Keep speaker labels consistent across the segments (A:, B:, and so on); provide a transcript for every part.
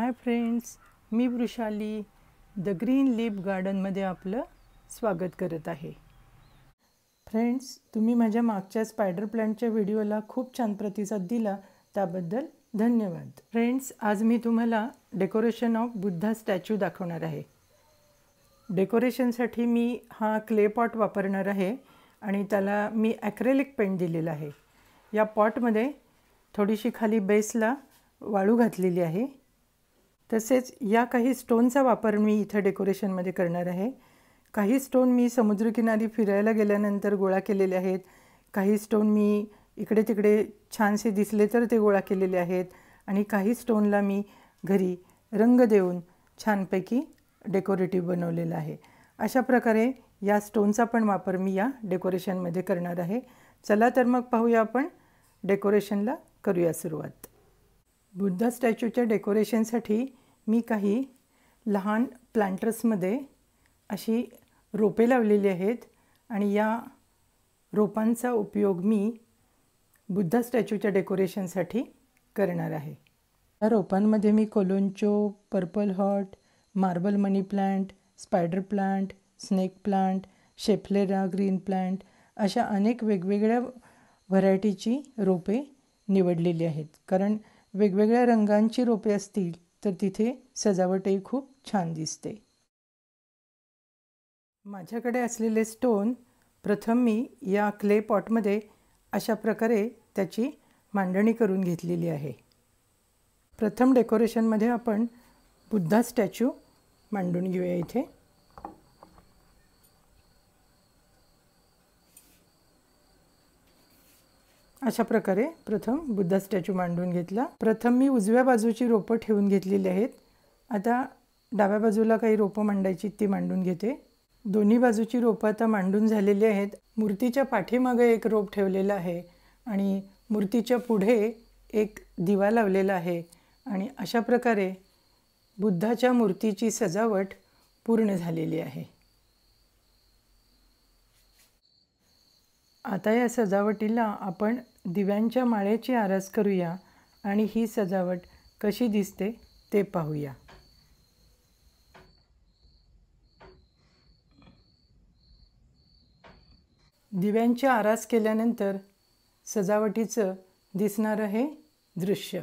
A: हाय friends मी Vrushali the green leap गार्डनमध्ये आपलं स्वागत करत आहे फ्रेंड्स तुम्ही माझ्या मागच्या स्पायडर प्लांटच्या व्हिडिओला खूप छान प्रतिसाद दिला त्याबद्दल धन्यवाद फ्रेंड्स आज मी तुम्हाला डेकोरेशन ऑफ बुद्धा स्टॅच्यू दाखवणार आहे डेकोरेशनसाठी मी हा क्ले पॉट वापरणार आहे आणि त्याला मी ॲक्रेलिक पेंट दिलेला आहे या पॉटमध्ये थोडीशी खाली बेसला वाळू घातलेली आहे तसेच या काही स्टोनचा वापर मी इथं डेकोरेशनमध्ये करणार आहे काही स्टोन मी समुद्रकिनारी फिरायला गेल्यानंतर गोळा केलेले आहेत काही स्टोन मी इकडे तिकडे छानसे दिसले तर ते गोळा केलेले आहेत आणि काही स्टोनला मी घरी रंग देऊन छानपैकी डेकोरेटिव्ह बनवलेलं आहे अशा प्रकारे या स्टोनचा पण वापर मी या डेकोरेशनमध्ये करणार आहे चला तर मग पाहूया आपण डेकोरेशनला करूया सुरुवात बुद्ध स्टॅच्यूच्या डेकोरेशनसाठी मी काही लहान प्लांटर्समध्ये अशी रोपे लावलेली आहेत आणि या रोपांचा उपयोग मी बुद्धा स्टॅच्यूच्या डेकोरेशनसाठी करणार आहे या रोपांमध्ये मी कोलोनचो purple hot marble money plant spider plant snake plant schefflera green plant अशा अनेक वेगवेगळ्या व्हरायटीची रोपे निवडलेली आहेत कारण वेगवेगळ्या रंगांची रोपे असतील तर तिथे सजावटही खूप छान दिसते माझ्याकडे असलेले स्टोन प्रथम मी या क्ले पॉटमध्ये अशा प्रकारे त्याची मांडणी करून घेतलेली आहे प्रथम डेकोरेशनमध्ये आपण बुद्धा स्टॅच्यू मांडून घेऊया इथे अशा प्रकारे प्रथम बुद्धा स्टॅच्यू मांडून घेतला प्रथम मी उजव्या बाजूची रोपं ठेवून घेतलेली आहेत आता डाव्या बाजूला काही रोपं मांडायची ती मांडून घेते दोन्ही बाजूची रोपं आता मांडून झालेली आहेत मूर्तीच्या पाठीमागे एक रोप ठेवलेलं आहे आणि मूर्तीच्या पुढे एक दिवा लावलेला आहे आणि अशा प्रकारे बुद्धाच्या मूर्तीची सजावट पूर्ण झालेली आहे आता या सजावटीला आपण दिव्यांच्या माळेची आरास करूया आणि ही सजावट कशी दिसते ते पाहूया दिव्यांची आरास केल्यानंतर सजावटीचं दिसणारं हे दृश्य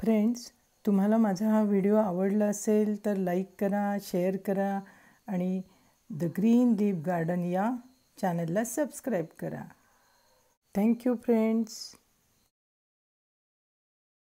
A: फ्रेंड्स तुम्हाला माझा हा व्हिडिओ आवडला असेल तर लाईक करा शेअर करा आणि द ग्रीन लीव गार्डन या चॅनलला सबस्क्राईब करा थँक्यू फ्रेंड्स